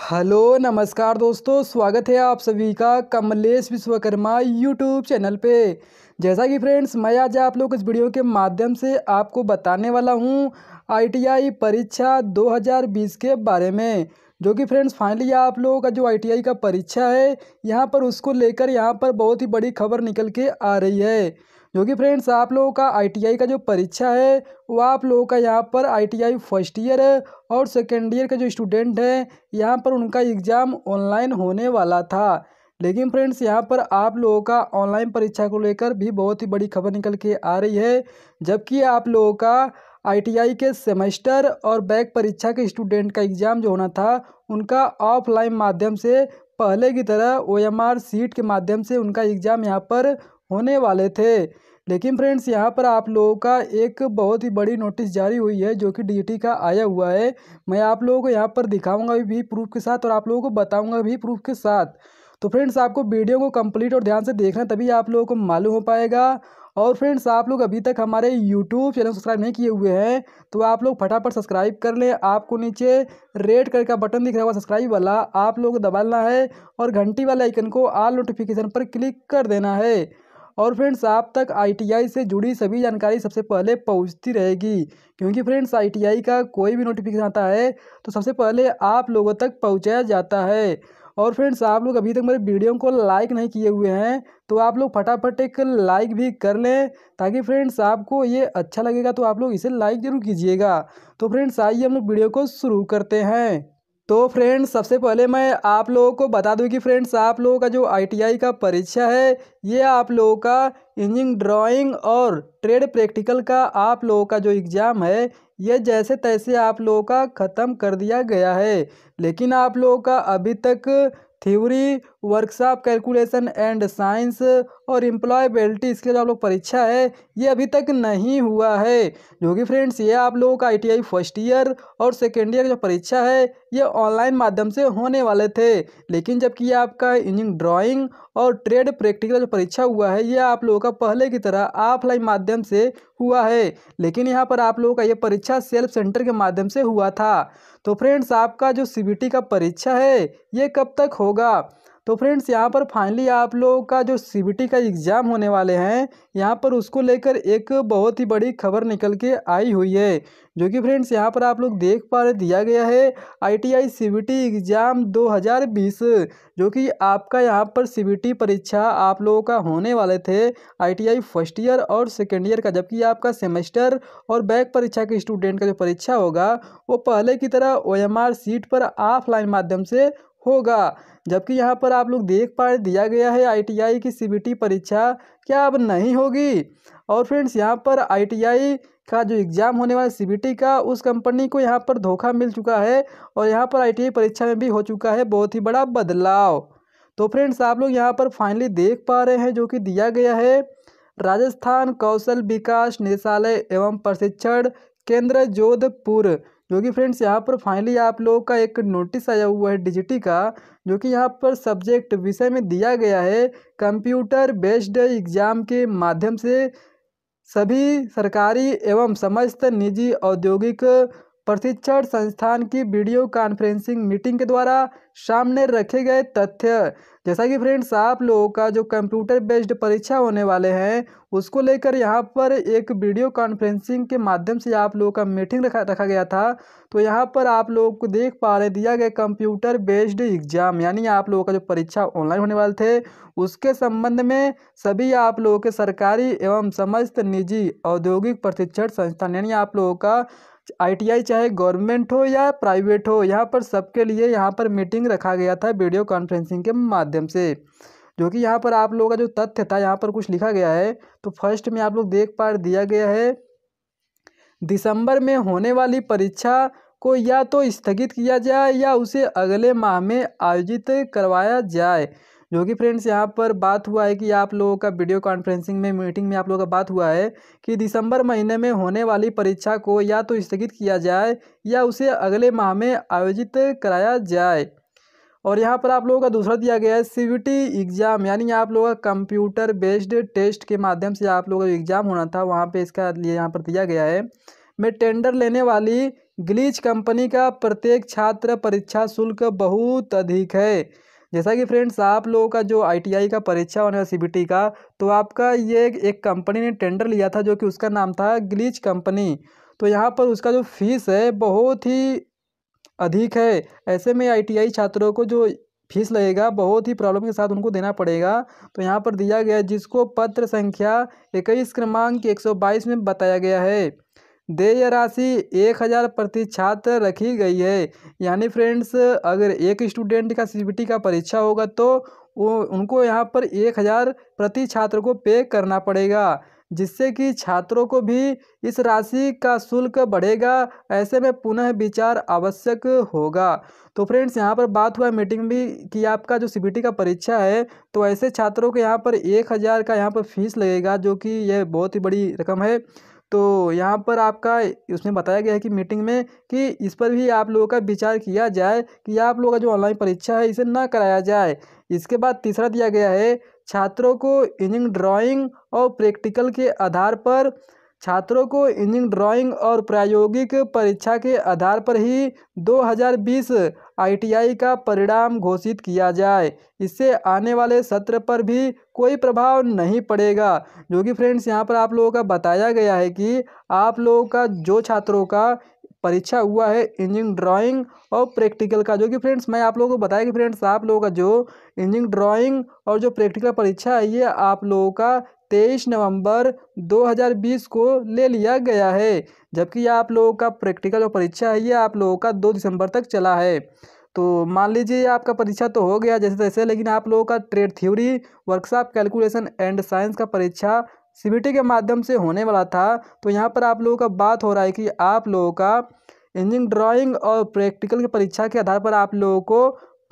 hello नमस्कार दोस्तों स्वागत है आप सभी का कमलेश विश्वकर्मा यूट्यूब चैनल पे जैसा कि फ्रेंड्स मैं आज आप लोग इस वीडियो के माध्यम से आपको बताने वाला हूँ आईटीआई परीक्षा 2020 के बारे में जो कि फ्रेंड्स फाइनली आप लोगों का जो आईटीआई का परीक्षा है यहाँ पर उसको लेकर यहाँ पर बहुत ही बड़ी खबर निकल के आ रही है जो कि फ्रेंड्स आप लोगों का आईटीआई का जो परीक्षा है वो आप लोगों का यहाँ पर आईटीआई फर्स्ट ईयर और सेकेंड ईयर का जो स्टूडेंट है यहाँ पर उनका एग्ज़ाम ऑनलाइन होने वाला था लेकिन फ्रेंड्स यहाँ पर आप लोगों का ऑनलाइन परीक्षा को लेकर भी बहुत ही बड़ी खबर निकल के आ रही है जबकि आप लोगों का आईटीआई के सेमेस्टर और बैक परीक्षा के स्टूडेंट का एग्ज़ाम जो होना था उनका ऑफलाइन माध्यम से पहले की तरह ओ एम आर सीट के माध्यम से उनका एग्ज़ाम यहाँ पर होने वाले थे लेकिन फ्रेंड्स यहाँ पर आप लोगों का एक बहुत ही बड़ी नोटिस जारी हुई है जो कि डी का आया हुआ है मैं आप लोगों को यहाँ पर दिखाऊंगा भी प्रूफ के साथ और आप लोगों को बताऊंगा भी प्रूफ के साथ तो फ्रेंड्स आपको वीडियो को कंप्लीट और ध्यान से देखना तभी आप लोगों को मालूम हो पाएगा और फ्रेंड्स आप लोग अभी तक हमारे यूट्यूब चैनल सब्सक्राइब नहीं किए हुए हैं तो आप लोग फटाफट सब्सक्राइब कर लें आपको नीचे रेड कलर का बटन दिख रहा होगा सब्सक्राइब वाला आप लोग दबाना है और घंटी वाले आइकन को आल नोटिफिकेशन पर क्लिक कर देना है और फ्रेंड्स आप तक आईटीआई से जुड़ी सभी जानकारी सबसे पहले पहुंचती रहेगी क्योंकि फ्रेंड्स आईटीआई का कोई भी नोटिफिकेशन आता है तो सबसे पहले आप लोगों तक पहुँचाया जाता है और फ्रेंड्स आप लोग अभी तक मेरे वीडियो को लाइक नहीं किए हुए हैं तो आप लोग फटाफट एक लाइक भी कर लें ताकि फ्रेंड्स आपको ये अच्छा लगेगा तो आप लोग इसे लाइक ज़रूर कीजिएगा तो फ्रेंड्स आइए हम लोग वीडियो को शुरू करते हैं तो फ्रेंड्स सबसे पहले मैं आप लोगों को बता दूं कि फ्रेंड्स आप लोगों का जो आईटीआई का परीक्षा है ये आप लोगों का इंजिन ड्राइंग और ट्रेड प्रैक्टिकल का आप लोगों का जो एग्ज़ाम है ये जैसे तैसे आप लोगों का ख़त्म कर दिया गया है लेकिन आप लोगों का अभी तक theory workshop calculation and science और एम्प्लॉयबिलिटी इसके जो आप लोग परीक्षा है ये अभी तक नहीं हुआ है जो कि फ्रेंड्स ये आप लोगों का आईटीआई फर्स्ट ईयर और सेकेंड ईयर की जो परीक्षा है ये ऑनलाइन माध्यम से होने वाले थे लेकिन जबकि ये आपका इंजीनियरिंग ड्राइंग और ट्रेड प्रैक्टिकल जो परीक्षा हुआ है ये आप लोगों का पहले की तरह ऑफलाइन माध्यम से हुआ है लेकिन यहाँ पर आप लोगों का ये परीक्षा सेल्फ सेंटर के माध्यम से हुआ था तो फ्रेंड्स आपका जो सी का परीक्षा है ये कब तक होगा तो फ्रेंड्स यहाँ पर फाइनली आप लोगों का जो सी का एग्ज़ाम होने वाले हैं यहाँ पर उसको लेकर एक बहुत ही बड़ी खबर निकल के आई हुई है जो कि फ्रेंड्स यहाँ पर आप लोग देख पा रहे दिया गया है आईटीआई टी एग्ज़ाम 2020 जो कि आपका यहाँ पर सी परीक्षा आप लोगों का होने वाले थे आईटीआई फर्स्ट ईयर और सेकेंड ईयर का जबकि आपका सेमेस्टर और बैक परीक्षा के स्टूडेंट का जो परीक्षा होगा वो पहले की तरह ओ सीट पर ऑफलाइन माध्यम से होगा जबकि यहाँ पर आप लोग देख पा दिया गया है आईटीआई की सीबीटी परीक्षा क्या अब नहीं होगी और फ्रेंड्स यहाँ पर आईटीआई का जो एग्ज़ाम होने वाला सीबीटी का उस कंपनी को यहाँ पर धोखा मिल चुका है और यहाँ पर आईटीआई परीक्षा में भी हो चुका है बहुत ही बड़ा बदलाव तो फ्रेंड्स आप लोग यहाँ पर फाइनली देख पा रहे हैं जो कि दिया गया है राजस्थान कौशल विकास निदेशालय एवं प्रशिक्षण केंद्र जोधपुर क्योंकि फ्रेंड्स यहाँ पर फाइनली आप लोगों का एक नोटिस आया हुआ है डिजिटी का जो कि यहाँ पर सब्जेक्ट विषय में दिया गया है कंप्यूटर बेस्ड एग्ज़ाम के माध्यम से सभी सरकारी एवं समस्त निजी औद्योगिक प्रशिक्षण संस्थान की वीडियो कॉन्फ्रेंसिंग मीटिंग के द्वारा सामने रखे गए तथ्य जैसा कि फ्रेंड्स आप लोगों का जो कंप्यूटर बेस्ड परीक्षा होने वाले हैं उसको लेकर यहाँ पर एक वीडियो कॉन्फ्रेंसिंग के माध्यम से आप लोगों का मीटिंग रखा रखा गया था तो यहाँ पर आप लोगों को देख पा रहे दिया गया कंप्यूटर बेस्ड एग्जाम यानी आप लोगों का जो परीक्षा ऑनलाइन होने वाले थे उसके संबंध में सभी आप लोगों के सरकारी एवं समस्त निजी औद्योगिक प्रशिक्षण संस्थान यानी आप लोगों का आईटीआई चाहे गवर्नमेंट हो या प्राइवेट हो यहाँ पर सबके लिए यहाँ पर मीटिंग रखा गया था वीडियो कॉन्फ्रेंसिंग के माध्यम से जो कि यहाँ पर आप लोगों का जो तथ्य था यहाँ पर कुछ लिखा गया है तो फर्स्ट में आप लोग देख पा दिया गया है दिसंबर में होने वाली परीक्षा को या तो स्थगित किया जाए या उसे अगले माह में आयोजित करवाया जाए जो कि फ्रेंड्स यहाँ पर बात हुआ है कि आप लोगों का वीडियो कॉन्फ्रेंसिंग में मीटिंग में आप लोगों का बात हुआ है कि दिसंबर महीने में होने वाली परीक्षा को या तो स्थगित किया जाए या उसे अगले माह में आयोजित कराया जाए और यहाँ पर आप लोगों का दूसरा दिया गया है सी एग्ज़ाम यानी आप लोगों का कंप्यूटर बेस्ड टेस्ट के माध्यम से आप लोगों का एग्ज़ाम होना था वहाँ पे इसका लिए यहाँ पर दिया गया है में टेंडर लेने वाली ग्लीच कंपनी का प्रत्येक छात्र परीक्षा शुल्क बहुत अधिक है जैसा कि फ्रेंड्स आप लोगों का जो आईटीआई का परीक्षा होने सी का तो आपका ये एक कंपनी ने टेंडर लिया था जो कि उसका नाम था ग्लीच कंपनी तो यहाँ पर उसका जो फीस है बहुत ही अधिक है ऐसे में आईटीआई छात्रों को जो फीस लगेगा बहुत ही प्रॉब्लम के साथ उनको देना पड़ेगा तो यहाँ पर दिया गया जिसको पत्र संख्या इक्कीस क्रमांक एक सौ बाईस में बताया गया है देय राशि एक हज़ार प्रति छात्र रखी गई है यानी फ्रेंड्स अगर एक स्टूडेंट का सी का परीक्षा होगा तो वो उनको यहाँ पर एक हज़ार प्रति छात्र को पे करना पड़ेगा जिससे कि छात्रों को भी इस राशि का शुल्क बढ़ेगा ऐसे में पुनः विचार आवश्यक होगा तो फ्रेंड्स यहाँ पर बात हुआ मीटिंग भी कि आपका जो सी का परीक्षा है तो ऐसे छात्रों के यहाँ पर एक हज़ार का यहाँ पर फीस लगेगा जो कि यह बहुत ही बड़ी रकम है तो यहाँ पर आपका उसमें बताया गया है कि मीटिंग में कि इस पर भी आप लोगों का विचार किया जाए कि आप लोगों का जो ऑनलाइन परीक्षा है इसे ना कराया जाए इसके बाद तीसरा दिया गया है छात्रों को इंजिंग ड्राइंग और प्रैक्टिकल के आधार पर छात्रों को इंजिंग ड्राइंग और प्रायोगिक परीक्षा के आधार पर ही 2020 आईटीआई का परिणाम घोषित किया जाए इससे आने वाले सत्र पर भी कोई प्रभाव नहीं पड़ेगा जो कि फ्रेंड्स यहाँ पर आप लोगों का बताया गया है कि आप लोगों का जो छात्रों का परीक्षा हुआ है इंजिन ड्राइंग और प्रैक्टिकल का जो कि फ्रेंड्स मैं आप लोगों को बताया कि फ्रेंड्स आप लोगों का जो इंजिन ड्राइंग और जो प्रैक्टिकल परीक्षा है ये आप लोगों का तेईस नवंबर 2020 को ले लिया गया है जबकि आप लोगों का प्रैक्टिकल जो परीक्षा है ये आप लोगों का दो दिसंबर तक चला है तो मान लीजिए आपका परीक्षा तो हो गया जैसे तैसे लेकिन आप लोगों का trade theory workshop calculation and science का परीक्षा सी के माध्यम से होने वाला था तो यहाँ पर आप लोगों का बात हो रहा है कि आप लोगों का इंजीनियरिंग ड्राइंग और प्रैक्टिकल की परीक्षा के आधार पर आप लोगों को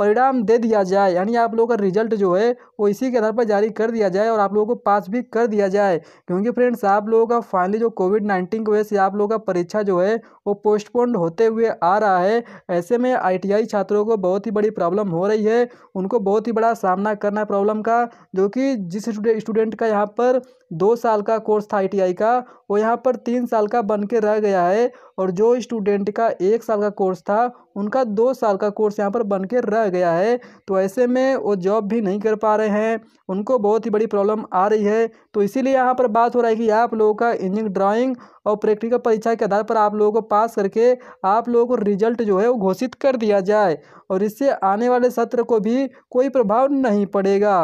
परिणाम दे दिया जाए यानी आप लोगों का रिजल्ट जो है वो इसी के आधार पर जारी कर दिया जाए और आप लोगों को पास भी कर दिया जाए क्योंकि फ्रेंड्स आप लोगों का फाइनली जो कोविड नाइन्टीन की वजह से आप लोगों का परीक्षा जो है वो पोस्टपोन्ड होते हुए आ रहा है ऐसे में आई छात्रों को बहुत ही बड़ी प्रॉब्लम हो रही है उनको बहुत ही बड़ा सामना करना है प्रॉब्लम का जो कि जिस स्टूडेंट का यहाँ पर दो साल का कोर्स था आई का वो यहाँ पर तीन साल का बन के रह गया है और जो स्टूडेंट का एक साल का कोर्स था उनका दो साल का कोर्स यहाँ पर बन के रह गया है तो ऐसे में वो जॉब भी नहीं कर पा रहे हैं उनको बहुत ही बड़ी प्रॉब्लम आ रही है तो इसीलिए यहाँ पर बात हो रहा है कि आप लोगों का इंजीनियरिंग ड्राइंग और प्रैक्टिकल परीक्षा के आधार पर आप लोगों को पास करके आप लोगों को रिजल्ट जो है वो घोषित कर दिया जाए और इससे आने वाले सत्र को भी कोई प्रभाव नहीं पड़ेगा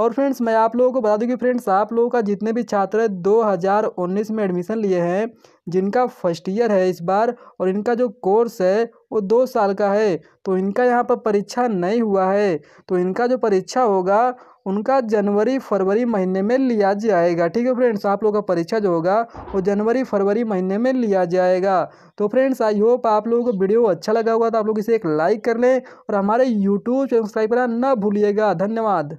और फ्रेंड्स मैं आप लोगों को बता दूं कि फ्रेंड्स आप लोगों का जितने भी छात्र दो हजार उन्नीस में एडमिशन लिए हैं जिनका फर्स्ट ईयर है इस बार और इनका जो कोर्स है वो दो साल का है तो इनका यहाँ पर परीक्षा नहीं हुआ है तो इनका जो परीक्षा होगा उनका जनवरी फरवरी महीने में लिया जाएगा ठीक है फ्रेंड्स आप लोगों का परीक्षा जो होगा वो जनवरी फरवरी महीने में लिया जाएगा तो फ्रेंड्स आई होप आप लोगों को वीडियो अच्छा लगा हुआ तो आप लोग इसे एक लाइक कर लें और हमारे यूट्यूब चैनल सब्सक्राइब करना ना भूलिएगा धन्यवाद